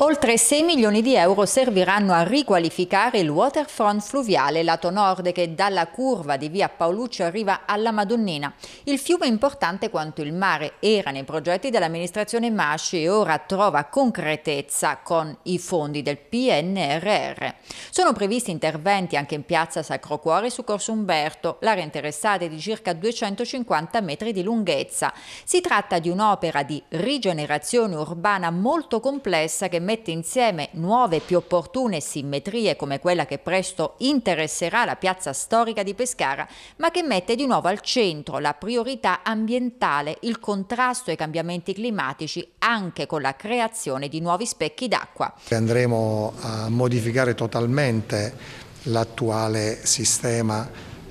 Oltre 6 milioni di euro serviranno a riqualificare il waterfront fluviale lato nord che dalla curva di via Paoluccio arriva alla Madonnina. Il fiume è importante quanto il mare era nei progetti dell'amministrazione Masci e ora trova concretezza con i fondi del PNRR. Sono previsti interventi anche in piazza Sacro Cuore su Corso Umberto, l'area interessata è di circa 250 metri di lunghezza. Si tratta di un'opera di rigenerazione urbana molto complessa che mette insieme nuove e più opportune simmetrie come quella che presto interesserà la piazza storica di Pescara, ma che mette di nuovo al centro la priorità ambientale, il contrasto ai cambiamenti climatici anche con la creazione di nuovi specchi d'acqua. Andremo a modificare totalmente l'attuale sistema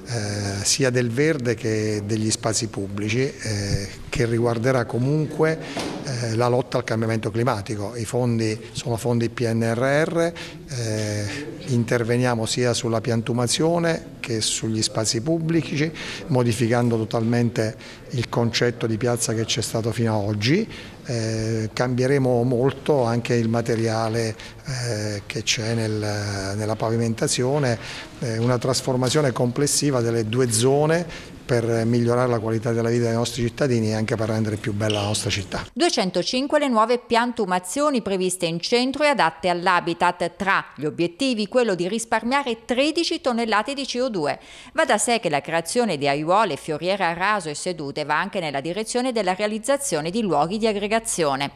eh, sia del verde che degli spazi pubblici eh, che riguarderà comunque eh, la lotta al cambiamento climatico. I fondi sono fondi PNRR, eh, interveniamo sia sulla piantumazione che sugli spazi pubblici, modificando totalmente il concetto di piazza che c'è stato fino ad oggi. Eh, cambieremo molto anche il materiale eh, che c'è nel, nella pavimentazione, eh, una trasformazione complessiva delle due zone per migliorare la qualità della vita dei nostri cittadini e anche per rendere più bella la nostra città. 205 le nuove piantumazioni previste in centro e adatte all'habitat, tra gli obiettivi quello di risparmiare 13 tonnellate di CO2. Va da sé che la creazione di aiuole, fioriere a raso e sedute va anche nella direzione della realizzazione di luoghi di aggregazione.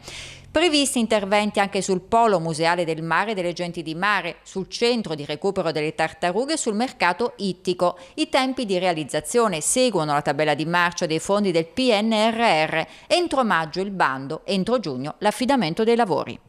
Previsti interventi anche sul polo museale del mare e delle genti di mare, sul centro di recupero delle tartarughe e sul mercato ittico. I tempi di realizzazione seguono la tabella di marcia dei fondi del PNRR. Entro maggio il bando, entro giugno l'affidamento dei lavori.